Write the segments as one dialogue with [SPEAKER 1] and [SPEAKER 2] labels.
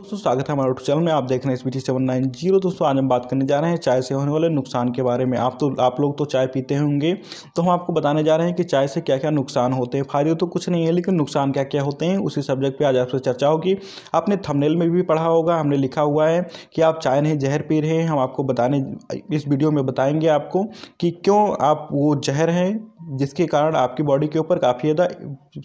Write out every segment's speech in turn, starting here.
[SPEAKER 1] दोस्तों स्वागत है हमारे चैनल में आप देख रहे हैं S B T seven nine zero दोस्तों आज हम बात करने जा रहे हैं चाय से होने वाले नुकसान के बारे में आप तो आप लोग तो चाय पीते होंगे तो हम आपको बताने जा रहे हैं कि चाय से क्या क्या नुकसान होते हैं फायदे तो कुछ नहीं है लेकिन नुकसान क्या क्या होते हैं उसी सब्जेक्ट पर आज आपसे चर्चा होगी आपने थमनेल में भी पढ़ा होगा हमने लिखा हुआ है कि आप चाय नहीं जहर पी रहे हैं हम आपको बताने इस वीडियो में बताएँगे आपको कि क्यों आप वो जहर हैं जिसके कारण आपकी बॉडी के ऊपर काफ़ी ज़्यादा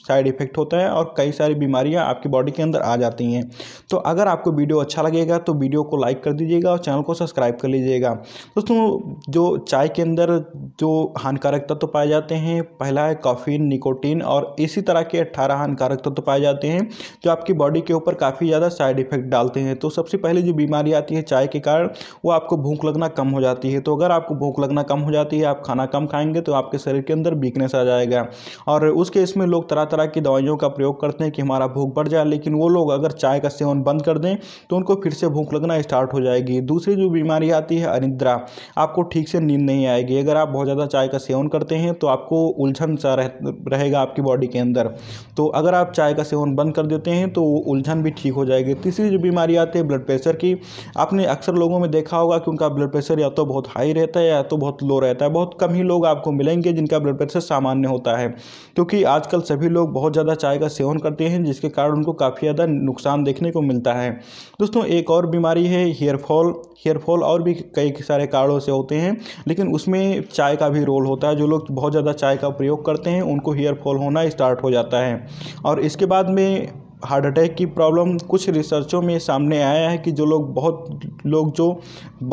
[SPEAKER 1] साइड इफ़ेक्ट होता है और कई सारी बीमारियां आपकी बॉडी के अंदर आ जाती हैं तो अगर आपको वीडियो अच्छा लगेगा तो वीडियो को लाइक कर दीजिएगा और चैनल को सब्सक्राइब कर लीजिएगा दोस्तों जो चाय के अंदर जो हानिकारक तत्व तो पाए जाते हैं पहला है कॉफ़ीन निकोटीन और इसी तरह के अट्ठारह हानिकारक तत्व तो पाए जाते हैं जो आपकी बॉडी के ऊपर काफ़ी ज़्यादा साइड इफ़ेक्ट डालते हैं तो सबसे पहले जो बीमारी आती है चाय के कारण वो आपको भूख लगना कम हो जाती है तो अगर आपको भूख लगना कम हो जाती है आप खाना कम खाएंगे तो आपके शरीर के अंदर अंदर वीकनेस आ जाएगा और उस केस में लोग तरह तरह की दवाइयों का प्रयोग करते हैं कि हमारा भूख बढ़ जाए लेकिन वो लोग अगर चाय का सेवन बंद कर दें तो उनको फिर से भूख लगना स्टार्ट हो जाएगी दूसरी जो बीमारी आती है अनिद्रा आपको ठीक से नींद नहीं आएगी अगर आप बहुत ज़्यादा चाय का सेवन करते हैं तो आपको उलझन सा रह, रहेगा आपकी बॉडी के अंदर तो अगर आप चाय का सेवन बंद कर देते हैं तो उलझन भी ठीक हो जाएगी तीसरी जो बीमारी आती है ब्लड प्रेशर की आपने अक्सर लोगों में देखा होगा कि उनका ब्लड प्रेशर या तो बहुत हाई रहता है या तो बहुत लो रहता है बहुत कम ही लोग आपको मिलेंगे जिनका ब्लड से सामान्य होता है क्योंकि आजकल सभी लोग बहुत ज़्यादा चाय का सेवन करते हैं जिसके कारण उनको काफ़ी ज़्यादा नुकसान देखने को मिलता है दोस्तों एक और बीमारी है हेयरफॉल हेयरफॉल और भी कई सारे कारणों से होते हैं लेकिन उसमें चाय का भी रोल होता है जो लोग बहुत ज़्यादा चाय का प्रयोग करते हैं उनको हेयरफॉल होना स्टार्ट हो जाता है और इसके बाद में हार्ट अटैक की प्रॉब्लम कुछ रिसर्चों में सामने आया है कि जो लोग बहुत लोग जो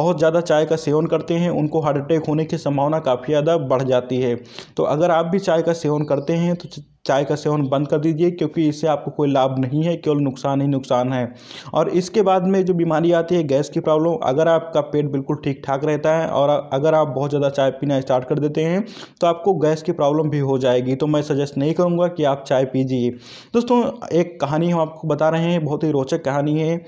[SPEAKER 1] बहुत ज़्यादा चाय का सेवन करते हैं उनको हार्ट अटैक होने की संभावना काफ़ी ज़्यादा बढ़ जाती है तो अगर आप भी चाय का सेवन करते हैं तो चाय का सेवन बंद कर दीजिए क्योंकि इससे आपको कोई लाभ नहीं है केवल नुकसान ही नुकसान है और इसके बाद में जो बीमारी आती है गैस की प्रॉब्लम अगर आपका पेट बिल्कुल ठीक ठाक रहता है और अगर आप बहुत ज़्यादा चाय पीना स्टार्ट कर देते हैं तो आपको गैस की प्रॉब्लम भी हो जाएगी तो मैं सजेस्ट नहीं करूँगा कि आप चाय पीजिए दोस्तों एक कहानी हम आपको बता रहे हैं बहुत ही रोचक कहानी है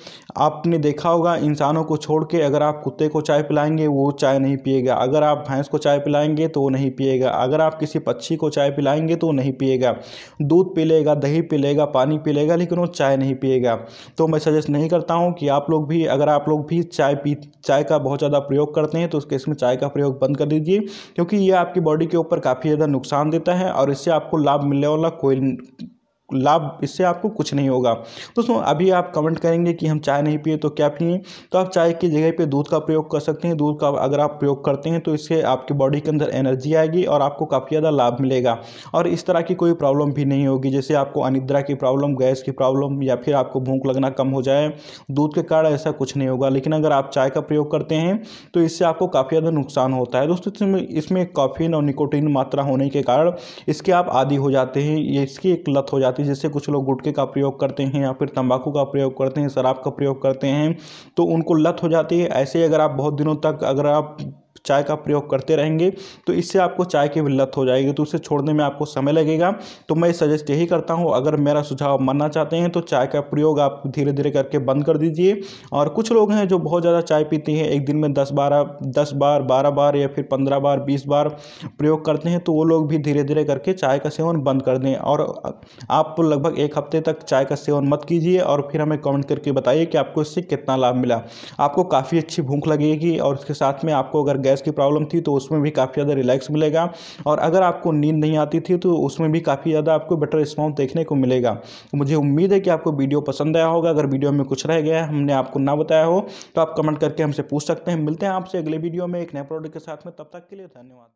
[SPEAKER 1] आपने देखा होगा इंसानों को छोड़ के अगर आप कुत्ते को चाय पिलाएंगे वो चाय नहीं पिएगा अगर आप भैंस को चाय पिलाएंगे तो वो नहीं पिएगा अगर आप किसी पक्षी को चाय पिलाएंगे तो वो नहीं पिएगा दूध पी लेगा दही पी लेगा पानी पी लेगा लेकिन वो चाय नहीं पिएगा तो मैं सजेस्ट नहीं करता हूँ कि आप लोग भी अगर आप लोग भी चाय पी चाय का बहुत ज़्यादा प्रयोग करते हैं तो उस केस में चाय का प्रयोग बंद कर दीजिए क्योंकि ये आपकी बॉडी के ऊपर काफ़ी ज़्यादा नुकसान देता है और इससे आपको लाभ मिलने वाला कोई लाभ इससे आपको कुछ नहीं होगा दोस्तों अभी आप कमेंट करेंगे कि हम चाय नहीं पिए तो क्या पिए तो आप चाय की जगह पे दूध का प्रयोग कर सकते हैं दूध का अगर आप प्रयोग करते हैं तो इससे आपकी बॉडी के अंदर एनर्जी आएगी और आपको काफ़ी ज़्यादा लाभ मिलेगा और इस तरह की कोई प्रॉब्लम भी नहीं होगी जैसे आपको अनिद्रा की प्रॉब्लम गैस की प्रॉब्लम या फिर आपको भूख लगना कम हो जाए दूध के कारण ऐसा कुछ नहीं होगा लेकिन अगर आप चाय का प्रयोग करते हैं तो इससे आपको काफ़ी ज़्यादा नुकसान होता है दोस्तों इसमें कॉफ़ीन और निकोटीन मात्रा होने के कारण इसके आप आदि हो जाते हैं इसकी एक लत हो जाती है कि जैसे कुछ लोग गुटके का प्रयोग करते हैं या फिर तंबाकू का प्रयोग करते हैं शराब का प्रयोग करते हैं तो उनको लत हो जाती है ऐसे अगर आप बहुत दिनों तक अगर आप चाय का प्रयोग करते रहेंगे तो इससे आपको चाय की विल्लत हो जाएगी तो उसे छोड़ने में आपको समय लगेगा तो मैं सजेस्ट यही करता हूँ अगर मेरा सुझाव मानना चाहते हैं तो चाय का प्रयोग आप धीरे धीरे करके बंद कर दीजिए और कुछ लोग हैं जो बहुत ज़्यादा चाय पीते हैं एक दिन में दस बारह दस बार बारह बार या फिर पंद्रह बार बीस बार प्रयोग करते हैं तो वो लोग भी धीरे धीरे करके चाय का सेवन बंद कर दें और आप लगभग एक हफ्ते तक चाय का सेवन मत कीजिए और फिर हमें कमेंट करके बताइए कि आपको इससे कितना लाभ मिला आपको काफ़ी अच्छी भूख लगेगी और उसके साथ में आपको अगर गैस गैस की प्रॉब्लम थी तो उसमें भी काफ़ी ज़्यादा रिलैक्स मिलेगा और अगर आपको नींद नहीं आती थी तो उसमें भी काफ़ी ज़्यादा आपको बेटर रिस्पॉन्स देखने को मिलेगा तो मुझे उम्मीद है कि आपको वीडियो पसंद आया होगा अगर वीडियो में कुछ रह गया हमने आपको ना बताया हो तो आप कमेंट करके हमसे पूछ सकते हैं मिलते हैं आपसे अगले वीडियो में एक नए प्रोडक्ट के साथ में तब तक के लिए धन्यवाद